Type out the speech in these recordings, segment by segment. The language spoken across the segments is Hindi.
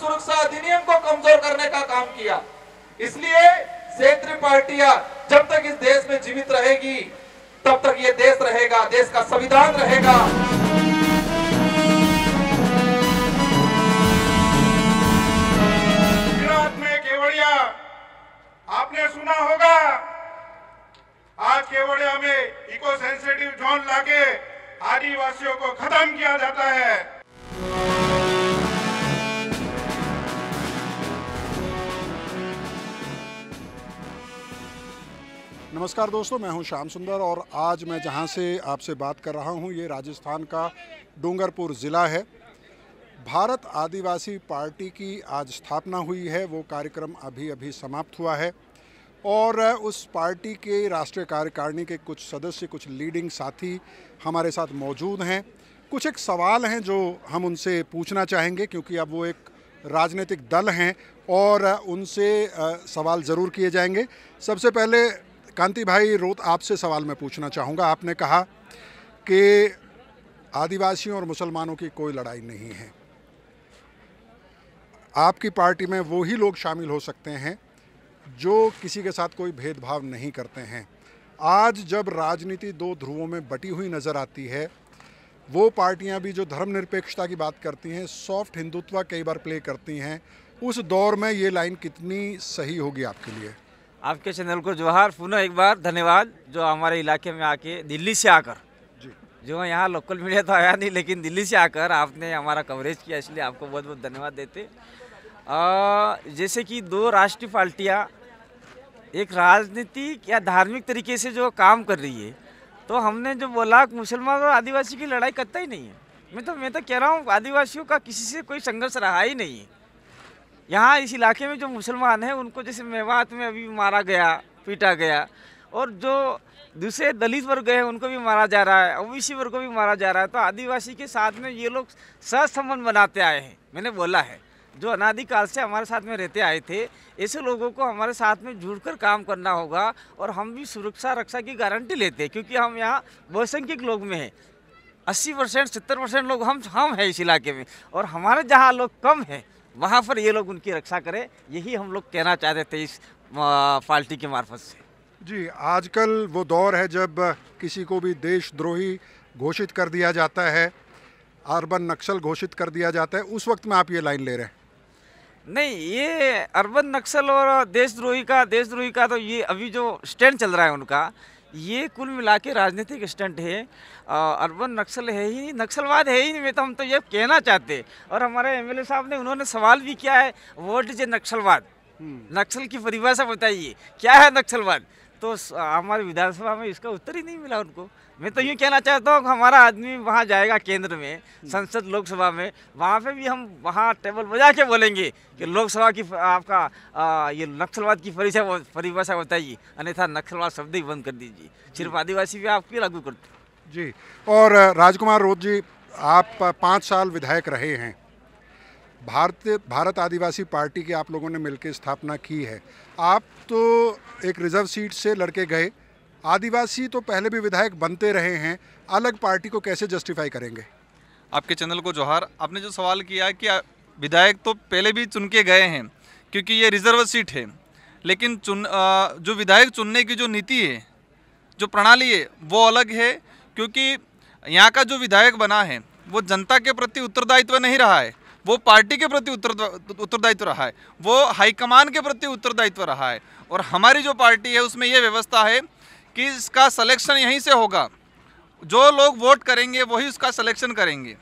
सुरक्षा अधिनियम को कमजोर करने का काम किया इसलिए क्षेत्रीय पार्टियां जब तक इस देश में जीवित रहेगी तब तक ये देश रहेगा देश का संविधान रहेगा गुजरात में केवड़िया आपने सुना होगा आज केवड़िया में इको सेंसिटिव जोन लाके आदिवासियों को खत्म किया जाता है नमस्कार दोस्तों मैं हूं श्याम सुंदर और आज मैं जहां से आपसे बात कर रहा हूं ये राजस्थान का डूंगरपुर ज़िला है भारत आदिवासी पार्टी की आज स्थापना हुई है वो कार्यक्रम अभी अभी समाप्त हुआ है और उस पार्टी के राष्ट्रीय कार्यकारिणी के कुछ सदस्य कुछ लीडिंग साथी हमारे साथ मौजूद हैं कुछ एक सवाल हैं जो हम उनसे पूछना चाहेंगे क्योंकि अब वो एक राजनीतिक दल हैं और उनसे सवाल ज़रूर किए जाएंगे सबसे पहले कांति भाई रोत आपसे सवाल मैं पूछना चाहूँगा आपने कहा कि आदिवासियों और मुसलमानों की कोई लड़ाई नहीं है आपकी पार्टी में वो ही लोग शामिल हो सकते हैं जो किसी के साथ कोई भेदभाव नहीं करते हैं आज जब राजनीति दो ध्रुवों में बटी हुई नज़र आती है वो पार्टियां भी जो धर्मनिरपेक्षता की बात करती हैं सॉफ्ट हिंदुत्व कई बार प्ले करती हैं उस दौर में ये लाइन कितनी सही होगी आपके लिए आपके चैनल को जोहार पुनः एक बार धन्यवाद जो हमारे इलाके में आके दिल्ली से आकर जो यहाँ लोकल मीडिया तो आया नहीं लेकिन दिल्ली से आकर आपने हमारा कवरेज किया इसलिए आपको बहुत बहुत धन्यवाद देते आ, जैसे कि दो राष्ट्रीय पार्टियाँ एक राजनीतिक या धार्मिक तरीके से जो काम कर रही है तो हमने जो बोला मुसलमान और आदिवासी की लड़ाई करता ही नहीं है मैं तो मैं तो कह रहा हूँ आदिवासियों का किसी से कोई संघर्ष रहा ही नहीं है यहाँ इस इलाके में जो मुसलमान हैं उनको जैसे मेवात में अभी मारा गया पीटा गया और जो दूसरे दलित वर्ग हैं उनको भी मारा जा रहा है ओबीसी वर्ग को भी मारा जा रहा है तो आदिवासी के साथ में ये लोग सहसंबंध बनाते आए हैं मैंने बोला है जो अनादिकाल से हमारे साथ में रहते आए थे ऐसे लोगों को हमारे साथ में जुड़कर काम करना होगा और हम भी सुरक्षा रक्षा की गारंटी लेते हैं क्योंकि हम यहाँ बहुसंख्यक लोग में हैं अस्सी परसेंट सत्तर परसेंट लोग हम हम हैं इस इलाके में और हमारे जहाँ लोग कम हैं वहाँ पर ये लोग उनकी रक्षा करें यही हम लोग कहना चाहते थे इस पार्टी के मार्फत से जी आजकल वो दौर है जब किसी को भी देशद्रोही घोषित कर दिया जाता है अर्बन नक्सल घोषित कर दिया जाता है उस वक्त में आप ये लाइन ले रहे हैं नहीं ये अर्बन नक्सल और देशद्रोही का देशद्रोही का तो ये अभी जो स्टैंड चल रहा है उनका ये कुल मिला के राजनीतिक स्टंट है अर्बन नक्सल है ही नक्सलवाद है ही नहीं तो हम तो ये कहना चाहते और हमारे एमएलए साहब ने उन्होंने सवाल भी किया है वोट जे नक्सलवाद हम्म। नक्सल की परिभाषा बताइए क्या है नक्सलवाद तो हमारे विधानसभा में इसका उत्तर ही नहीं मिला उनको मैं तो यूँ कहना चाहता हूँ हमारा आदमी वहाँ जाएगा केंद्र में संसद लोकसभा में वहाँ पे भी हम वहाँ टेबल बजा के बोलेंगे कि लोकसभा की आपका आ, ये नक्सलवाद की परिभाषा परिभाषा बताइए अन्यथा नक्सलवाद शब्द ही बंद कर दीजिए सिर्फ आदिवासी भी आप लागू करते जी और राजकुमार रोज जी आप पाँच साल विधायक रहे हैं भारत भारत आदिवासी पार्टी की आप लोगों ने मिलकर स्थापना की है आप तो एक रिजर्व सीट से लड़के गए आदिवासी तो पहले भी विधायक बनते रहे हैं अलग पार्टी को कैसे जस्टिफाई करेंगे आपके चैनल को जोहार आपने जो सवाल किया कि विधायक तो पहले भी चुन के गए हैं क्योंकि ये रिजर्व सीट है लेकिन चुन जो विधायक चुनने की जो नीति है जो प्रणाली है वो अलग है क्योंकि यहाँ का जो विधायक बना है वो जनता के प्रति उत्तरदायित्व नहीं रहा है वो पार्टी के प्रति उत्तरदायित्व रहा है वो हाईकमान के प्रति उत्तरदायित्व रहा है और हमारी जो पार्टी है उसमें ये व्यवस्था है कि इसका सलेक्शन यहीं से होगा जो लोग वोट करेंगे वही उसका सलेक्शन करेंगे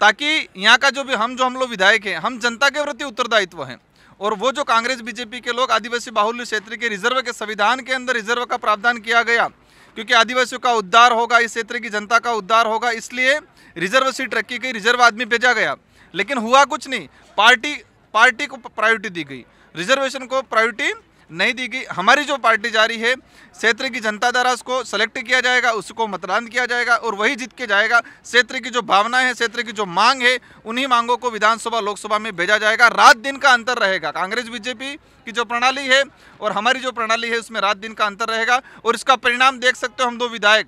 ताकि यहाँ का जो भी हम जो हम लोग विधायक हैं हम जनता के प्रति उत्तरदायित्व हैं और वो जो कांग्रेस बीजेपी के लोग आदिवासी बाहुल्य क्षेत्र के रिजर्व के संविधान के अंदर रिजर्व का प्रावधान किया गया क्योंकि आदिवासियों का उद्धार होगा इस क्षेत्र की जनता का उद्धार होगा इसलिए रिजर्व सीट रखी गई रिजर्व आदमी भेजा गया लेकिन हुआ कुछ नहीं पार्टी पार्टी को प्रायोरिटी दी गई रिजर्वेशन को प्रायोरिटी नहीं दी गई हमारी जो पार्टी जा रही है क्षेत्र की जनता द्वारा उसको सेलेक्ट किया जाएगा उसको मतदान किया जाएगा और वही जीत के जाएगा क्षेत्र की जो भावना है क्षेत्र की जो मांग है उन्हीं मांगों को विधानसभा लोकसभा में भेजा जाएगा रात दिन का अंतर रहेगा कांग्रेस बीजेपी की जो प्रणाली है और हमारी जो प्रणाली है उसमें रात दिन का अंतर रहेगा और इसका परिणाम देख सकते हो हम दो विधायक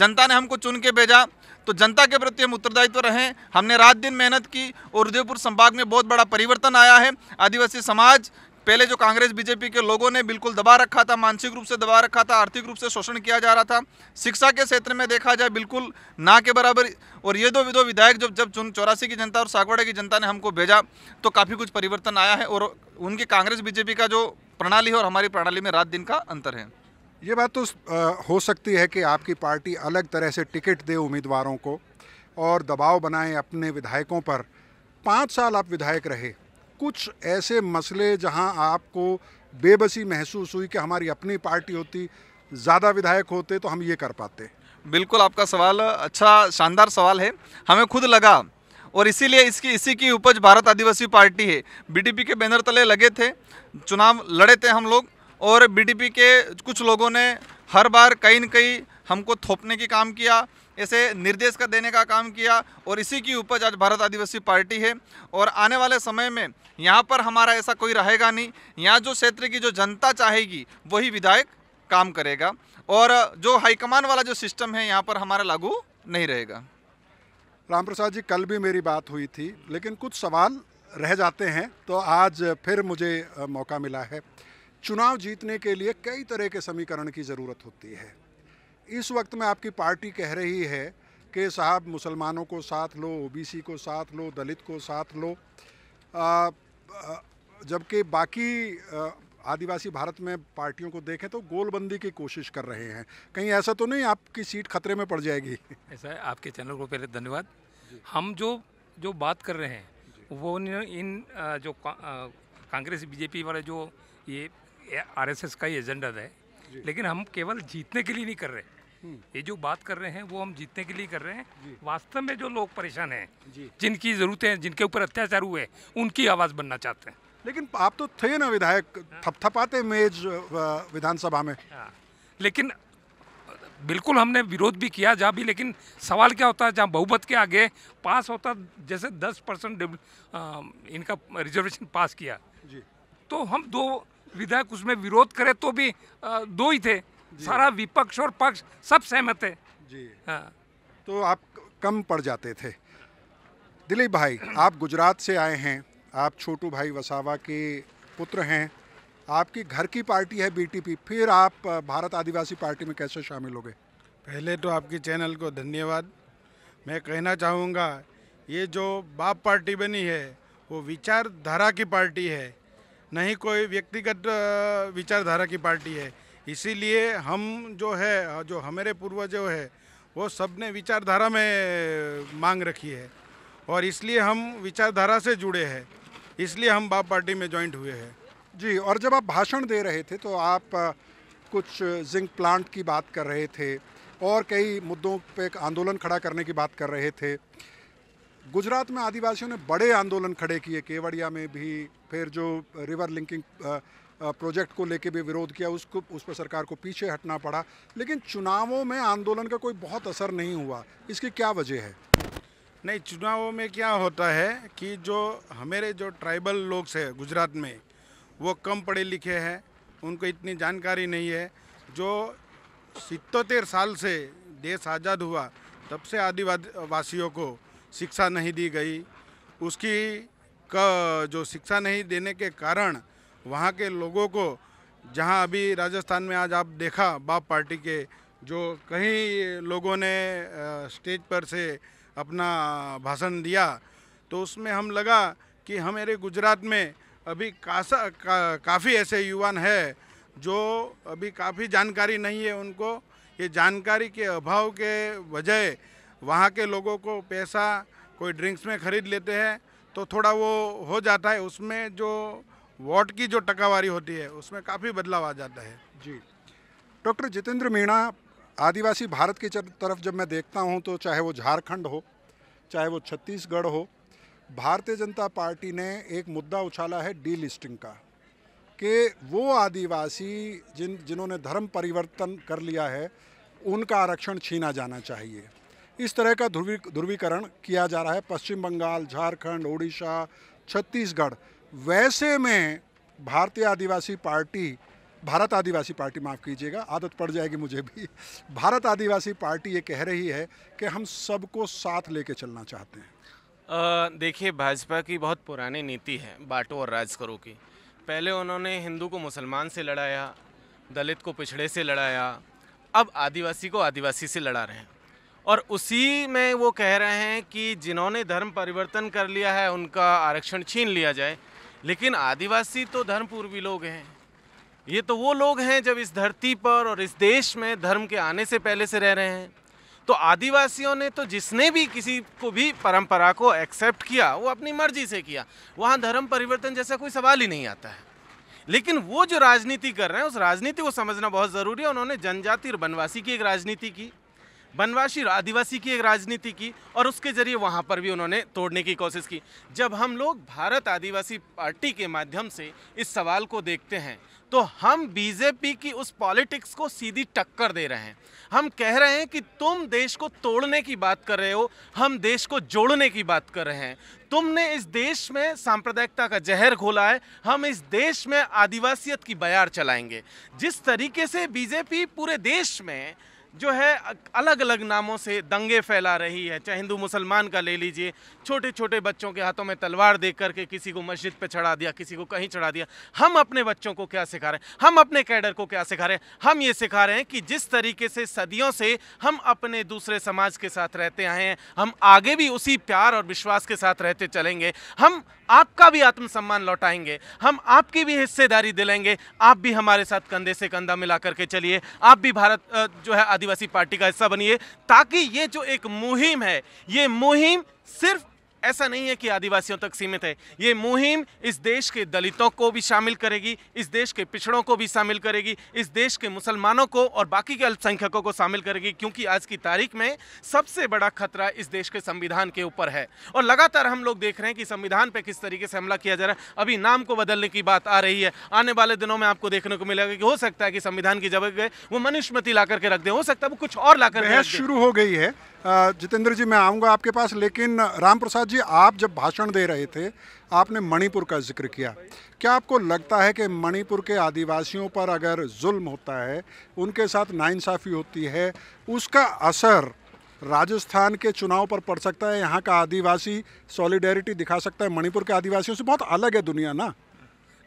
जनता ने हमको चुन के भेजा तो जनता के प्रति हम उत्तरदायित्व तो रहें हमने रात दिन मेहनत की और उदयपुर संभाग में बहुत बड़ा परिवर्तन आया है आदिवासी समाज पहले जो कांग्रेस बीजेपी के लोगों ने बिल्कुल दबा रखा था मानसिक रूप से दबा रखा था आर्थिक रूप से शोषण किया जा रहा था शिक्षा के क्षेत्र में देखा जाए बिल्कुल ना के बराबर और ये दो विधो विधायक जब जब चुन चौरासी की जनता और सागवाड़ा की जनता ने हमको भेजा तो काफ़ी कुछ परिवर्तन आया है और उनकी कांग्रेस बीजेपी का जो प्रणाली है और हमारी प्रणाली में रात दिन का अंतर है ये बात तो हो सकती है कि आपकी पार्टी अलग तरह से टिकट दे उम्मीदवारों को और दबाव बनाए अपने विधायकों पर पाँच साल आप विधायक रहे कुछ ऐसे मसले जहां आपको बेबसी महसूस हुई कि हमारी अपनी पार्टी होती ज़्यादा विधायक होते तो हम ये कर पाते बिल्कुल आपका सवाल अच्छा शानदार सवाल है हमें खुद लगा और इसीलिए इसकी इसी की उपज भारत आदिवासी पार्टी है बीटीपी के बैनर तले लगे थे चुनाव लड़े थे हम लोग और बीडीपी के कुछ लोगों ने हर बार कहीं ना कहीं हमको थोपने की काम किया ऐसे निर्देश का देने का काम किया और इसी की उपज आज भारत आदिवासी पार्टी है और आने वाले समय में यहाँ पर हमारा ऐसा कोई रहेगा नहीं यहाँ जो क्षेत्र की जो जनता चाहेगी वही विधायक काम करेगा और जो हाईकमान वाला जो सिस्टम है यहाँ पर हमारा लागू नहीं रहेगा राम प्रसाद जी कल भी मेरी बात हुई थी लेकिन कुछ सवाल रह जाते हैं तो आज फिर मुझे मौका मिला है चुनाव जीतने के लिए कई तरह के समीकरण की ज़रूरत होती है इस वक्त में आपकी पार्टी कह रही है कि साहब मुसलमानों को साथ लो ओबीसी को साथ लो दलित को साथ लो जबकि बाकी आदिवासी भारत में पार्टियों को देखें तो गोलबंदी की कोशिश कर रहे हैं कहीं ऐसा तो नहीं आपकी सीट खतरे में पड़ जाएगी ऐसा है आपके चैनल को पहले धन्यवाद हम जो जो बात कर रहे हैं वो इन जो कांग्रेस बीजेपी वाले जो ये आरएसएस का ही एजेंडा है लेकिन हम केवल जीतने के लिए नहीं कर रहे हम्म। ये जो बात कर रहे हैं वो हम जीतने के लिए कर रहे हैं वास्तव में जो लोग परेशान हैं जिनकी ज़रूरतें हैं जिनके ऊपर अत्याचार हुए उनकी आवाज़ बनना चाहते हैं लेकिन आप तो थे ना विधायक हाँ। थपथपाते मेज विधानसभा में हाँ। लेकिन बिल्कुल हमने विरोध भी किया जहाँ भी लेकिन सवाल क्या होता है जहाँ बहुमत के आगे पास होता जैसे दस परसेंट इनका रिजर्वेशन पास किया जी तो हम दो विधायक उसमें विरोध करे तो भी दो ही थे सारा विपक्ष और पक्ष सब सहमत है जी हाँ तो आप कम पड़ जाते थे दिलीप भाई आप गुजरात से आए हैं आप छोटू भाई वसावा के पुत्र हैं आपकी घर की पार्टी है बीटीपी फिर आप भारत आदिवासी पार्टी में कैसे शामिल हो गए पहले तो आपके चैनल को धन्यवाद मैं कहना चाहूँगा ये जो बाप पार्टी बनी है वो विचारधारा की पार्टी है न ही कोई व्यक्तिगत विचारधारा की पार्टी है इसीलिए हम जो है जो हमारे पूर्वज जो है वो सब ने विचारधारा में मांग रखी है और इसलिए हम विचारधारा से जुड़े हैं इसलिए हम बाप पार्टी में ज्वाइंट हुए हैं जी और जब आप भाषण दे रहे थे तो आप कुछ जिंक प्लांट की बात कर रहे थे और कई मुद्दों पे आंदोलन खड़ा करने की बात कर रहे थे गुजरात में आदिवासियों ने बड़े आंदोलन खड़े किए केवड़िया में भी फिर जो रिवर लिंकिंग प्रोजेक्ट को लेके भी विरोध किया उसको उस पर सरकार को पीछे हटना पड़ा लेकिन चुनावों में आंदोलन का कोई बहुत असर नहीं हुआ इसकी क्या वजह है नहीं चुनावों में क्या होता है कि जो हमारे जो ट्राइबल लोग हैं गुजरात में वो कम पढ़े लिखे हैं उनको इतनी जानकारी नहीं है जो सितोतेर साल से देश आज़ाद हुआ तब से आदिवासियों को शिक्षा नहीं दी गई उसकी का जो शिक्षा नहीं देने के कारण वहाँ के लोगों को जहाँ अभी राजस्थान में आज आप देखा बाप पार्टी के जो कई लोगों ने स्टेज पर से अपना भाषण दिया तो उसमें हम लगा कि हमारे गुजरात में अभी कासा का, काफ़ी ऐसे युवान है जो अभी काफ़ी जानकारी नहीं है उनको ये जानकारी के अभाव के वजह वहाँ के लोगों को पैसा कोई ड्रिंक्स में ख़रीद लेते हैं तो थोड़ा वो हो जाता है उसमें जो वोट की जो टकावारी होती है उसमें काफ़ी बदलाव आ जाता है जी डॉक्टर जितेंद्र मीणा आदिवासी भारत की तरफ जब मैं देखता हूँ तो चाहे वो झारखंड हो चाहे वो छत्तीसगढ़ हो भारतीय जनता पार्टी ने एक मुद्दा उछाला है डी लिस्टिंग का कि वो आदिवासी जिन जिन्होंने धर्म परिवर्तन कर लिया है उनका आरक्षण छीना जाना चाहिए इस तरह का ध्रुवी ध्रुवीकरण किया जा रहा है पश्चिम बंगाल झारखंड उड़ीसा छत्तीसगढ़ वैसे में भारतीय आदिवासी पार्टी भारत आदिवासी पार्टी माफ़ कीजिएगा आदत पड़ जाएगी मुझे भी भारत आदिवासी पार्टी ये कह रही है कि हम सबको साथ लेके चलना चाहते हैं देखिए भाजपा की बहुत पुरानी नीति है बाटो और राज करो की पहले उन्होंने हिंदू को मुसलमान से लड़ाया दलित को पिछड़े से लड़ाया अब आदिवासी को आदिवासी से लड़ा रहे हैं और उसी में वो कह रहे हैं कि जिन्होंने धर्म परिवर्तन कर लिया है उनका आरक्षण छीन लिया जाए लेकिन आदिवासी तो धर्म पूर्वी लोग हैं ये तो वो लोग हैं जब इस धरती पर और इस देश में धर्म के आने से पहले से रह रहे हैं तो आदिवासियों ने तो जिसने भी किसी को भी परंपरा को एक्सेप्ट किया वो अपनी मर्जी से किया वहाँ धर्म परिवर्तन जैसा कोई सवाल ही नहीं आता है लेकिन वो जो राजनीति कर रहे हैं उस राजनीति को समझना बहुत ज़रूरी है उन्होंने जनजाति और वनवासी की एक राजनीति की बनवासी आदिवासी की एक राजनीति की और उसके जरिए वहाँ पर भी उन्होंने तोड़ने की कोशिश की जब हम लोग भारत आदिवासी पार्टी के माध्यम से इस सवाल को देखते हैं तो हम बीजेपी की उस पॉलिटिक्स को सीधी टक्कर दे रहे हैं हम कह रहे हैं कि तुम देश को तोड़ने की बात कर रहे हो हम देश को जोड़ने की बात कर रहे हैं तुमने इस देश में सांप्रदायिकता का जहर घोला है हम इस देश में आदिवासियत की बयार चलाएंगे जिस तरीके से बीजेपी पूरे देश में जो है अलग अलग नामों से दंगे फैला रही है चाहे हिंदू मुसलमान का ले लीजिए छोटे छोटे बच्चों के हाथों में तलवार दे करके किसी को मस्जिद पे चढ़ा दिया किसी को कहीं चढ़ा दिया हम अपने बच्चों को क्या सिखा रहे हैं हम अपने कैडर को क्या सिखा रहे हैं हम ये सिखा रहे हैं कि जिस तरीके से सदियों से हम अपने दूसरे समाज के साथ रहते आए हैं हम आगे भी उसी प्यार और विश्वास के साथ रहते चलेंगे हम आपका भी आत्मसम्मान लौटाएंगे हम आपकी भी हिस्सेदारी दिलाएंगे आप भी हमारे साथ कंधे से कंधा मिला करके चलिए आप भी भारत जो है आदिवासी पार्टी का हिस्सा बनिए ताकि ये जो एक मुहिम है ये मुहिम सिर्फ ऐसा नहीं है कि आदिवासियों तक सीमित है ये मुहिम इस देश के दलितों को भी शामिल करेगी इस देश के पिछड़ों को भी शामिल करेगी इस देश के मुसलमानों को और बाकी के अल्पसंख्यकों को शामिल करेगी क्योंकि आज की तारीख में सबसे बड़ा खतरा इस देश के संविधान के ऊपर है और लगातार हम लोग देख रहे हैं कि संविधान पर किस तरीके से हमला किया जा रहा है अभी नाम को बदलने की बात आ रही है आने वाले दिनों में आपको देखने को मिलेगा कि हो सकता है कि संविधान की जगह वो मनुष्यमति ला करके रख दे हो सकता है वो कुछ और ला कर शुरू हो गई है जितेंद्र जी मैं आऊँगा आपके पास लेकिन राम प्रसाद जी आप जब भाषण दे रहे थे आपने मणिपुर का जिक्र किया क्या आपको लगता है कि मणिपुर के आदिवासियों पर अगर जुल्म होता है उनके साथ नाइंसाफ़ी होती है उसका असर राजस्थान के चुनाव पर पड़ सकता है यहाँ का आदिवासी सॉलिडेरिटी दिखा सकता है मणिपुर के आदिवासियों से बहुत अलग है दुनिया ना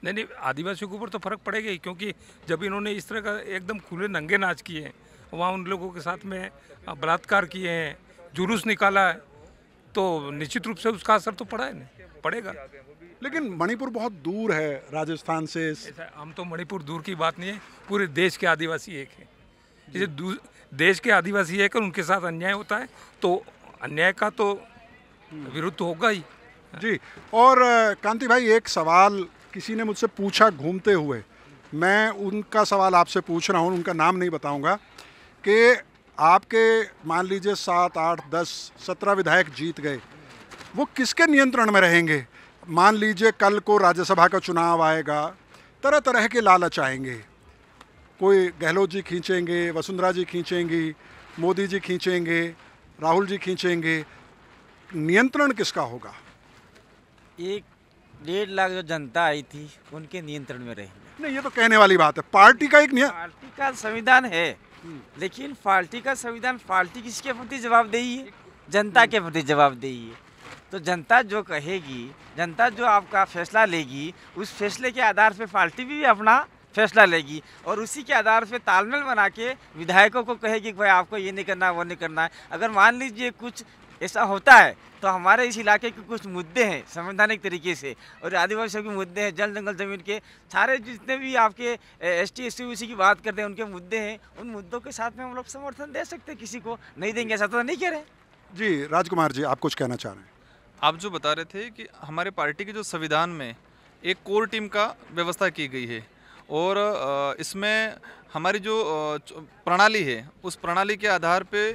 नहीं नहीं आदिवासियों के ऊपर तो फर्क पड़ेगा ही क्योंकि जब इन्होंने इस तरह का एकदम खुले नंगे नाच किए हैं वहाँ उन लोगों के साथ में बलात्कार किए हैं जुलूस निकाला है तो निश्चित रूप से उसका असर तो पड़ा है नहीं पड़ेगा लेकिन मणिपुर बहुत दूर है राजस्थान से हम तो मणिपुर दूर की बात नहीं है पूरे देश के आदिवासी एक हैं जैसे देश के आदिवासी एक उनके साथ अन्याय होता है तो अन्याय का तो विरुद्ध होगा ही जी और कांति भाई एक सवाल किसी ने मुझसे पूछा घूमते हुए मैं उनका सवाल आपसे पूछ रहा हूँ उनका नाम नहीं बताऊँगा कि आपके मान लीजिए सात आठ दस सत्रह विधायक जीत गए वो किसके नियंत्रण में रहेंगे मान लीजिए कल को राज्यसभा का चुनाव आएगा तरह तरह के लालच आएंगे कोई गहलोत जी खींचेंगे वसुंधरा जी खींचेंगी मोदी जी खींचेंगे राहुल जी खींचेंगे नियंत्रण किसका होगा एक डेढ़ लाख जो जनता आई थी उनके नियंत्रण में रहेंगे नहीं ये तो कहने वाली बात है पार्टी का एक नियम पार्टी का संविधान है लेकिन पार्टी का संविधान पार्टी किसके प्रति जवाबदेही है जनता के प्रति जवाबदेही है तो जनता जो कहेगी जनता जो आपका फैसला लेगी उस फैसले के आधार पर पार्टी भी अपना फैसला लेगी और उसी के आधार पर तालमेल बना के विधायकों को कहेगी कि भाई आपको ये नहीं करना वो नहीं करना है अगर मान लीजिए कुछ ऐसा होता है तो हमारे इस इलाके के कुछ मुद्दे हैं संवैधानिक तरीके से और आदिवासियों के मुद्दे हैं जल जंगल ज़मीन के सारे जितने भी आपके एस टी एस सी की बात करते हैं उनके मुद्दे हैं उन मुद्दों के साथ में हम लोग समर्थन दे सकते हैं किसी को नहीं देंगे ऐसा तो नहीं कह रहे जी राजकुमार जी आप कुछ कहना चाह रहे हैं आप जो बता रहे थे कि हमारे पार्टी के जो संविधान में एक कोर टीम का व्यवस्था की गई है और इसमें हमारी जो प्रणाली है उस प्रणाली के आधार पे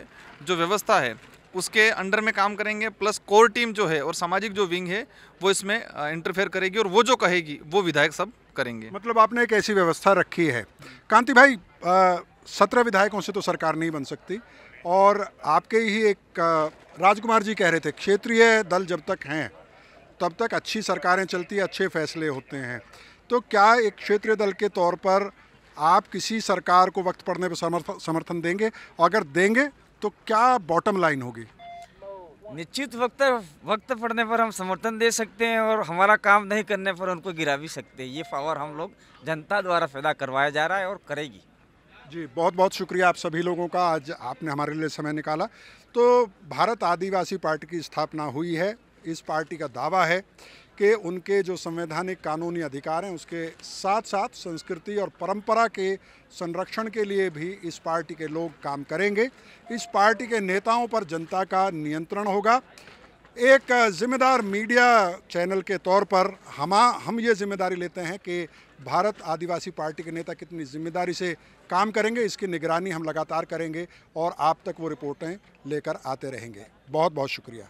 जो व्यवस्था है उसके अंडर में काम करेंगे प्लस कोर टीम जो है और सामाजिक जो विंग है वो इसमें इंटरफेयर करेगी और वो जो कहेगी वो विधायक सब करेंगे मतलब आपने एक ऐसी व्यवस्था रखी है कांति भाई सत्रह विधायकों से तो सरकार नहीं बन सकती और आपके ही एक राजकुमार जी कह रहे थे क्षेत्रीय दल जब तक हैं तब तक अच्छी सरकारें चलती अच्छे फैसले होते हैं तो क्या एक क्षेत्रीय दल के तौर पर आप किसी सरकार को वक्त पड़ने पर समर्थन देंगे और अगर देंगे तो क्या बॉटम लाइन होगी निश्चित वक्त वक्त पड़ने पर हम समर्थन दे सकते हैं और हमारा काम नहीं करने पर उनको गिरा भी सकते हैं ये पावर हम लोग जनता द्वारा पैदा करवाया जा रहा है और करेगी जी बहुत बहुत शुक्रिया आप सभी लोगों का आज आपने हमारे लिए समय निकाला तो भारत आदिवासी पार्टी की स्थापना हुई है इस पार्टी का दावा है के उनके जो संवैधानिक कानूनी अधिकार हैं उसके साथ साथ संस्कृति और परंपरा के संरक्षण के लिए भी इस पार्टी के लोग काम करेंगे इस पार्टी के नेताओं पर जनता का नियंत्रण होगा एक जिम्मेदार मीडिया चैनल के तौर पर हम हम ये जिम्मेदारी लेते हैं कि भारत आदिवासी पार्टी के नेता कितनी जिम्मेदारी से काम करेंगे इसकी निगरानी हम लगातार करेंगे और आप तक वो रिपोर्टें लेकर आते रहेंगे बहुत बहुत शुक्रिया